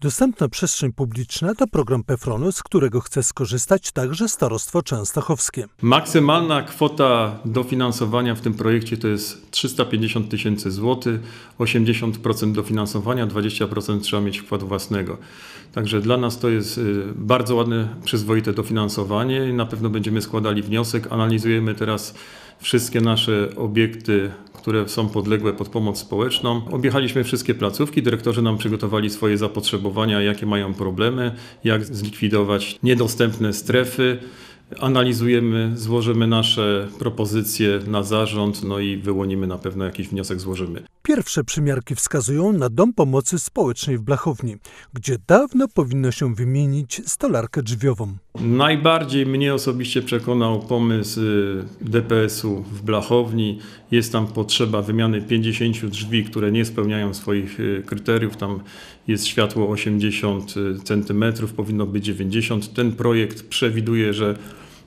Dostępna przestrzeń publiczna to program Pefronu, z którego chce skorzystać także starostwo częstochowskie. Maksymalna kwota dofinansowania w tym projekcie to jest 350 tysięcy złotych, 80% dofinansowania, 20% trzeba mieć wkład własnego. Także dla nas to jest y, bardzo ładne, przyzwoite dofinansowanie i na pewno będziemy składali wniosek. Analizujemy teraz wszystkie nasze obiekty które są podległe pod pomoc społeczną. Objechaliśmy wszystkie placówki, dyrektorzy nam przygotowali swoje zapotrzebowania, jakie mają problemy, jak zlikwidować niedostępne strefy. Analizujemy, złożymy nasze propozycje na zarząd, no i wyłonimy na pewno jakiś wniosek, złożymy. Pierwsze przymiarki wskazują na Dom Pomocy Społecznej w Blachowni, gdzie dawno powinno się wymienić stolarkę drzwiową. Najbardziej mnie osobiście przekonał pomysł y, DPS-u w Blachowni. Jest tam potrzeba wymiany 50 drzwi, które nie spełniają swoich y, kryteriów. Tam jest światło 80 y, cm, powinno być 90. Ten projekt przewiduje, że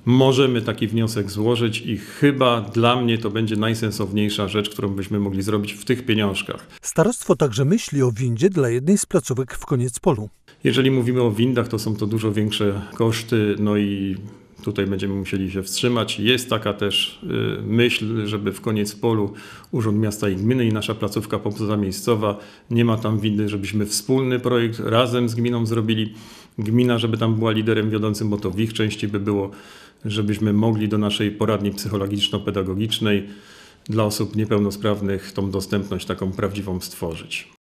możemy taki wniosek złożyć i chyba dla mnie to będzie najsensowniejsza rzecz, którą byśmy mogli zrobić w tych pieniążkach. Starostwo także myśli o windzie dla jednej z placówek w koniec polu. Jeżeli mówimy o windach, to są to dużo większe koszty, no i tutaj będziemy musieli się wstrzymać. Jest taka też y, myśl, żeby w koniec polu Urząd Miasta i Gminy i nasza placówka pozamiejscowa, nie ma tam windy, żebyśmy wspólny projekt razem z gminą zrobili. Gmina, żeby tam była liderem wiodącym, bo to w ich części by było żebyśmy mogli do naszej poradni psychologiczno-pedagogicznej dla osób niepełnosprawnych tą dostępność taką prawdziwą stworzyć.